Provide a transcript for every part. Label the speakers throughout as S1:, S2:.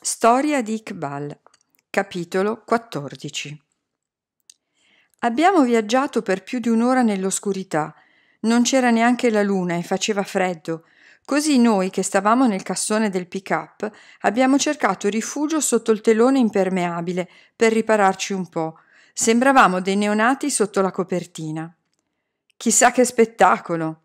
S1: Storia di Iqbal, capitolo 14. Abbiamo viaggiato per più di un'ora nell'oscurità. Non c'era neanche la luna e faceva freddo. Così noi, che stavamo nel cassone del pick-up, abbiamo cercato rifugio sotto il telone impermeabile per ripararci un po'. Sembravamo dei neonati sotto la copertina. Chissà che spettacolo!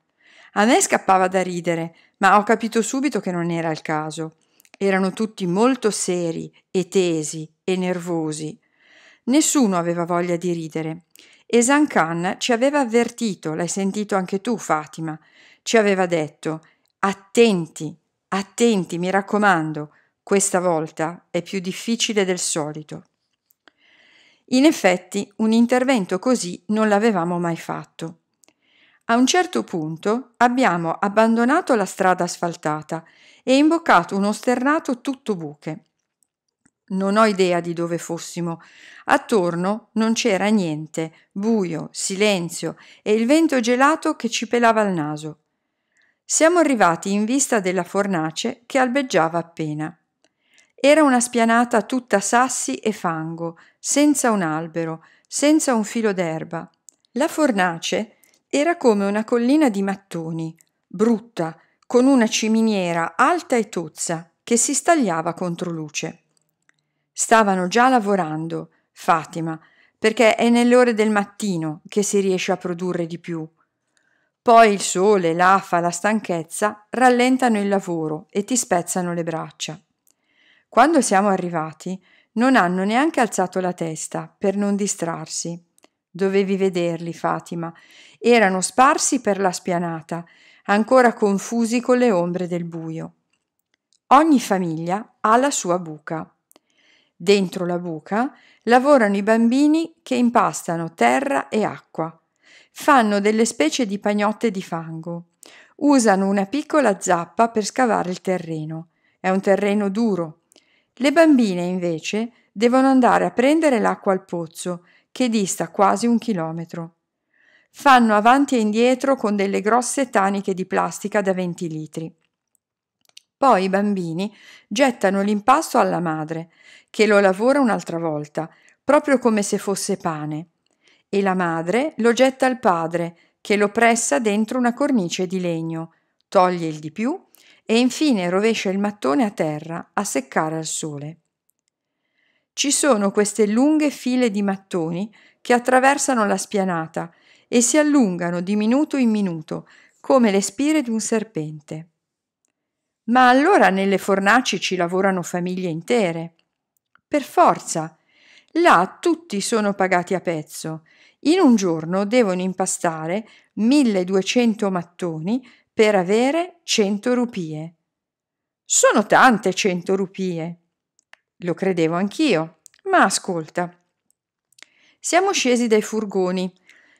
S1: A me scappava da ridere, ma ho capito subito che non era il caso. Erano tutti molto seri e tesi e nervosi. Nessuno aveva voglia di ridere. E Zancan ci aveva avvertito, l'hai sentito anche tu, Fatima, ci aveva detto attenti, attenti, mi raccomando, questa volta è più difficile del solito. In effetti, un intervento così non l'avevamo mai fatto. A un certo punto abbiamo abbandonato la strada asfaltata e imboccato uno sternato tutto buche. Non ho idea di dove fossimo. Attorno non c'era niente, buio, silenzio e il vento gelato che ci pelava il naso. Siamo arrivati in vista della fornace che albeggiava appena. Era una spianata tutta sassi e fango, senza un albero, senza un filo d'erba. La fornace era come una collina di mattoni, brutta, con una ciminiera alta e tozza che si stagliava contro luce. Stavano già lavorando, Fatima, perché è nelle ore del mattino che si riesce a produrre di più. Poi il sole, l'afa, la stanchezza rallentano il lavoro e ti spezzano le braccia. Quando siamo arrivati, non hanno neanche alzato la testa per non distrarsi Dovevi vederli, Fatima. Erano sparsi per la spianata, ancora confusi con le ombre del buio. Ogni famiglia ha la sua buca. Dentro la buca lavorano i bambini che impastano terra e acqua. Fanno delle specie di pagnotte di fango. Usano una piccola zappa per scavare il terreno. È un terreno duro. Le bambine, invece, devono andare a prendere l'acqua al pozzo che dista quasi un chilometro. Fanno avanti e indietro con delle grosse taniche di plastica da 20 litri. Poi i bambini gettano l'impasto alla madre, che lo lavora un'altra volta, proprio come se fosse pane, e la madre lo getta al padre, che lo pressa dentro una cornice di legno, toglie il di più e infine rovescia il mattone a terra a seccare al sole. Ci sono queste lunghe file di mattoni che attraversano la spianata e si allungano di minuto in minuto, come le spire di un serpente. Ma allora nelle fornaci ci lavorano famiglie intere. Per forza. Là tutti sono pagati a pezzo. In un giorno devono impastare 1200 mattoni per avere 100 rupie. Sono tante 100 rupie. Lo credevo anch'io. Ma ascolta. Siamo scesi dai furgoni,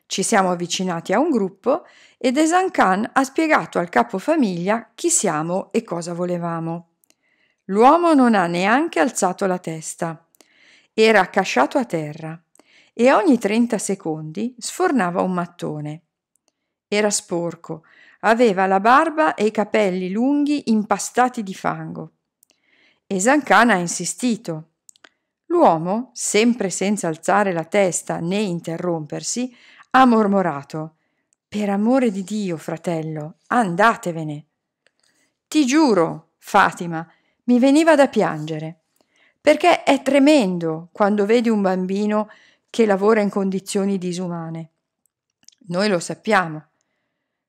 S1: ci siamo avvicinati a un gruppo ed Esan Khan ha spiegato al capofamiglia chi siamo e cosa volevamo. L'uomo non ha neanche alzato la testa. Era accasciato a terra e ogni 30 secondi sfornava un mattone. Era sporco, aveva la barba e i capelli lunghi impastati di fango e Zancan ha insistito. L'uomo, sempre senza alzare la testa né interrompersi, ha mormorato Per amore di Dio, fratello, andatevene. Ti giuro, Fatima, mi veniva da piangere, perché è tremendo quando vedi un bambino che lavora in condizioni disumane. Noi lo sappiamo,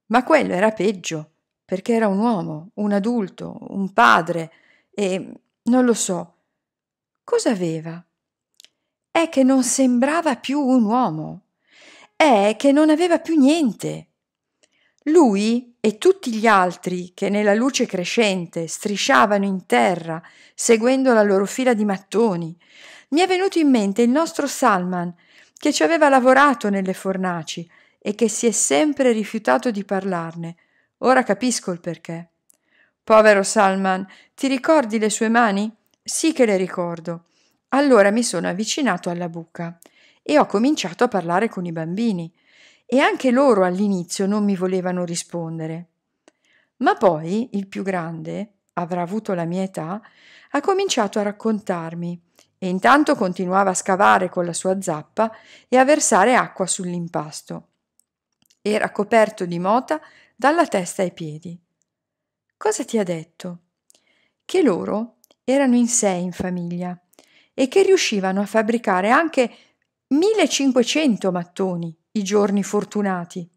S1: ma quello era peggio, perché era un uomo, un adulto, un padre, e non lo so. Cosa aveva? È che non sembrava più un uomo. È che non aveva più niente. Lui e tutti gli altri che nella luce crescente strisciavano in terra seguendo la loro fila di mattoni, mi è venuto in mente il nostro Salman che ci aveva lavorato nelle fornaci e che si è sempre rifiutato di parlarne. Ora capisco il perché. Povero Salman, ti ricordi le sue mani? Sì che le ricordo. Allora mi sono avvicinato alla buca e ho cominciato a parlare con i bambini e anche loro all'inizio non mi volevano rispondere. Ma poi il più grande, avrà avuto la mia età, ha cominciato a raccontarmi e intanto continuava a scavare con la sua zappa e a versare acqua sull'impasto. Era coperto di mota dalla testa ai piedi. Cosa ti ha detto? Che loro erano in sei in famiglia e che riuscivano a fabbricare anche 1500 mattoni i giorni fortunati.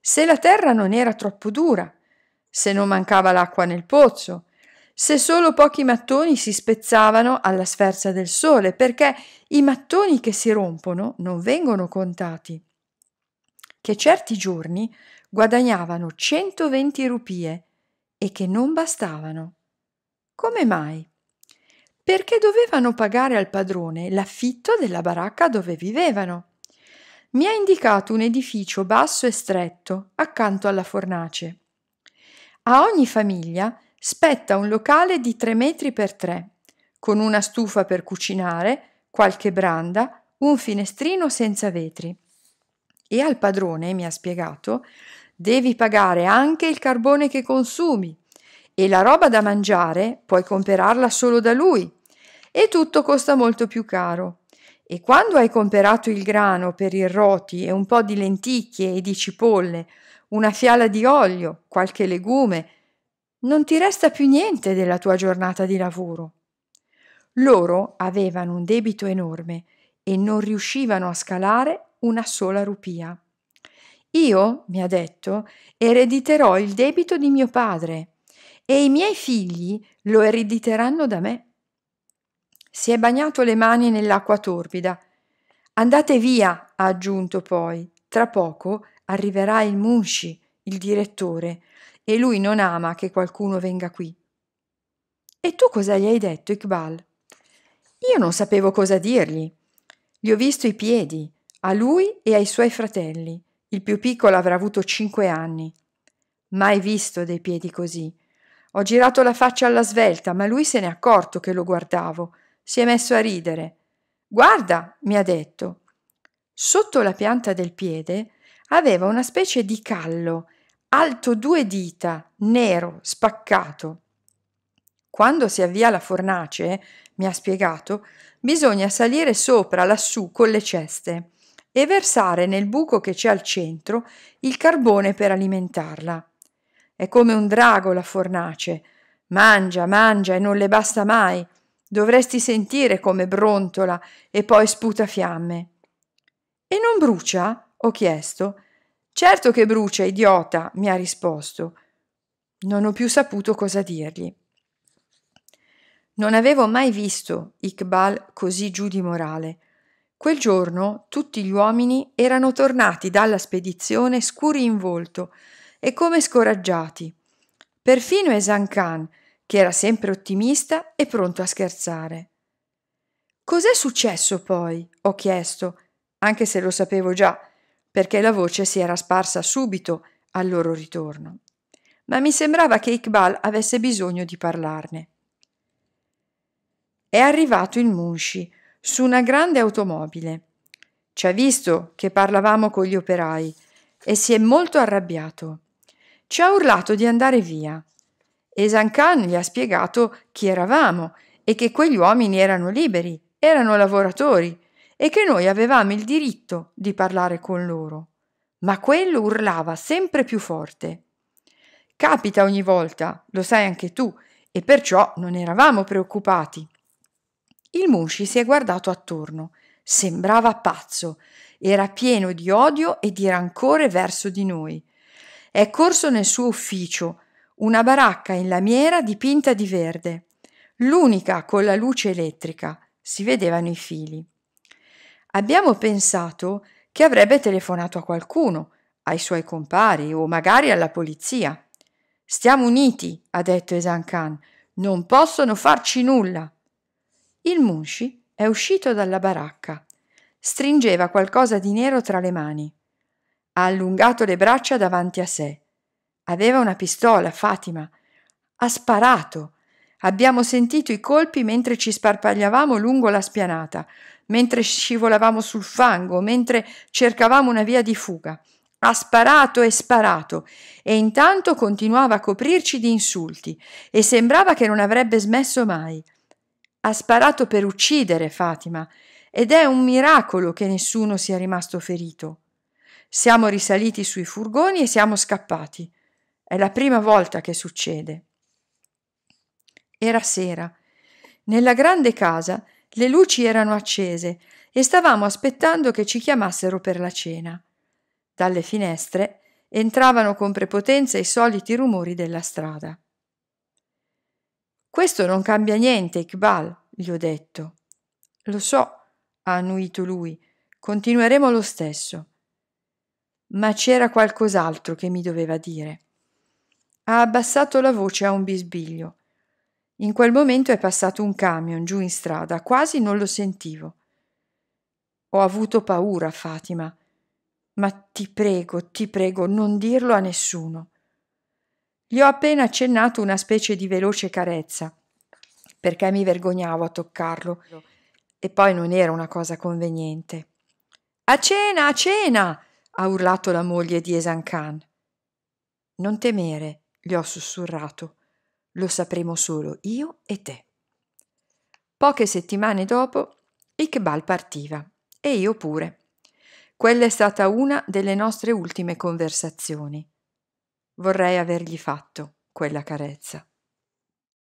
S1: Se la terra non era troppo dura, se non mancava l'acqua nel pozzo, se solo pochi mattoni si spezzavano alla sferza del sole, perché i mattoni che si rompono non vengono contati. Che certi giorni guadagnavano 120 rupie e che non bastavano. Come mai? Perché dovevano pagare al padrone l'affitto della baracca dove vivevano. Mi ha indicato un edificio basso e stretto accanto alla fornace. A ogni famiglia spetta un locale di tre metri per tre, con una stufa per cucinare, qualche branda, un finestrino senza vetri. E al padrone, mi ha spiegato, devi pagare anche il carbone che consumi e la roba da mangiare puoi comperarla solo da lui e tutto costa molto più caro. E quando hai comperato il grano per i roti e un po' di lenticchie e di cipolle, una fiala di olio, qualche legume, non ti resta più niente della tua giornata di lavoro. Loro avevano un debito enorme e non riuscivano a scalare una sola rupia. Io, mi ha detto, erediterò il debito di mio padre e i miei figli lo erediteranno da me. Si è bagnato le mani nell'acqua torbida. Andate via, ha aggiunto poi. Tra poco arriverà il Munshi, il direttore, e lui non ama che qualcuno venga qui. E tu cosa gli hai detto, Iqbal? Io non sapevo cosa dirgli. Gli ho visto i piedi, a lui e ai suoi fratelli. Il più piccolo avrà avuto cinque anni. Mai visto dei piedi così. Ho girato la faccia alla svelta, ma lui se n'è accorto che lo guardavo. Si è messo a ridere. Guarda, mi ha detto. Sotto la pianta del piede aveva una specie di callo, alto due dita, nero, spaccato. Quando si avvia la fornace, mi ha spiegato, bisogna salire sopra lassù con le ceste e versare nel buco che c'è al centro il carbone per alimentarla. È come un drago la fornace. Mangia, mangia e non le basta mai. Dovresti sentire come brontola e poi sputa fiamme. E non brucia? ho chiesto. Certo che brucia, idiota, mi ha risposto. Non ho più saputo cosa dirgli. Non avevo mai visto Iqbal così giù di morale. Quel giorno tutti gli uomini erano tornati dalla spedizione scuri in volto e come scoraggiati. Perfino Esan Khan, che era sempre ottimista e pronto a scherzare. Cos'è successo poi? ho chiesto, anche se lo sapevo già, perché la voce si era sparsa subito al loro ritorno. Ma mi sembrava che Iqbal avesse bisogno di parlarne. È arrivato il Munshi, su una grande automobile. Ci ha visto che parlavamo con gli operai e si è molto arrabbiato. Ci ha urlato di andare via. Esan Khan gli ha spiegato chi eravamo e che quegli uomini erano liberi, erano lavoratori e che noi avevamo il diritto di parlare con loro. Ma quello urlava sempre più forte. Capita ogni volta, lo sai anche tu, e perciò non eravamo preoccupati. Il musci si è guardato attorno. Sembrava pazzo. Era pieno di odio e di rancore verso di noi. È corso nel suo ufficio, una baracca in lamiera dipinta di verde, l'unica con la luce elettrica. Si vedevano i fili. Abbiamo pensato che avrebbe telefonato a qualcuno, ai suoi compari o magari alla polizia. Stiamo uniti, ha detto Esan Khan. Non possono farci nulla. Il musci è uscito dalla baracca. Stringeva qualcosa di nero tra le mani. Ha allungato le braccia davanti a sé. Aveva una pistola, Fatima. Ha sparato. Abbiamo sentito i colpi mentre ci sparpagliavamo lungo la spianata, mentre scivolavamo sul fango, mentre cercavamo una via di fuga. Ha sparato e sparato, e intanto continuava a coprirci di insulti, e sembrava che non avrebbe smesso mai. Ha sparato per uccidere Fatima ed è un miracolo che nessuno sia rimasto ferito. Siamo risaliti sui furgoni e siamo scappati. È la prima volta che succede. Era sera. Nella grande casa le luci erano accese e stavamo aspettando che ci chiamassero per la cena. Dalle finestre entravano con prepotenza i soliti rumori della strada. Questo non cambia niente, Iqbal, gli ho detto. Lo so, ha annuito lui. Continueremo lo stesso. Ma c'era qualcos'altro che mi doveva dire. Ha abbassato la voce a un bisbiglio. In quel momento è passato un camion giù in strada, quasi non lo sentivo. Ho avuto paura, Fatima. Ma ti prego, ti prego, non dirlo a nessuno. Gli ho appena accennato una specie di veloce carezza, perché mi vergognavo a toccarlo, e poi non era una cosa conveniente. A cena, a cena! ha urlato la moglie di Esan Khan. Non temere, gli ho sussurrato, lo sapremo solo io e te. Poche settimane dopo, Iqbal partiva, e io pure. Quella è stata una delle nostre ultime conversazioni vorrei avergli fatto quella carezza.